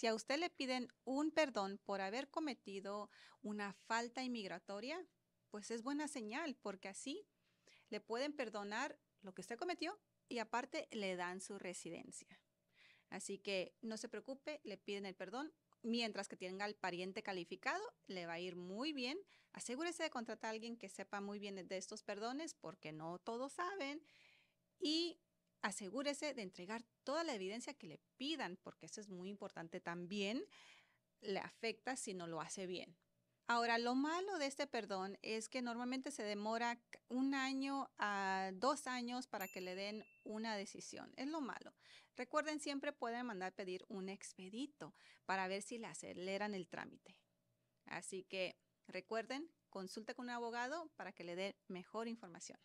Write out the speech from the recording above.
Si a usted le piden un perdón por haber cometido una falta inmigratoria, pues es buena señal porque así le pueden perdonar lo que usted cometió y aparte le dan su residencia. Así que no se preocupe, le piden el perdón. Mientras que tenga al pariente calificado, le va a ir muy bien. Asegúrese de contratar a alguien que sepa muy bien de estos perdones porque no todos saben. Y asegúrese de entregar toda la evidencia que le pidan, porque eso es muy importante también, le afecta si no lo hace bien. Ahora, lo malo de este perdón es que normalmente se demora un año a dos años para que le den una decisión. Es lo malo. Recuerden, siempre pueden mandar pedir un expedito para ver si le aceleran el trámite. Así que recuerden, consulta con un abogado para que le dé mejor información.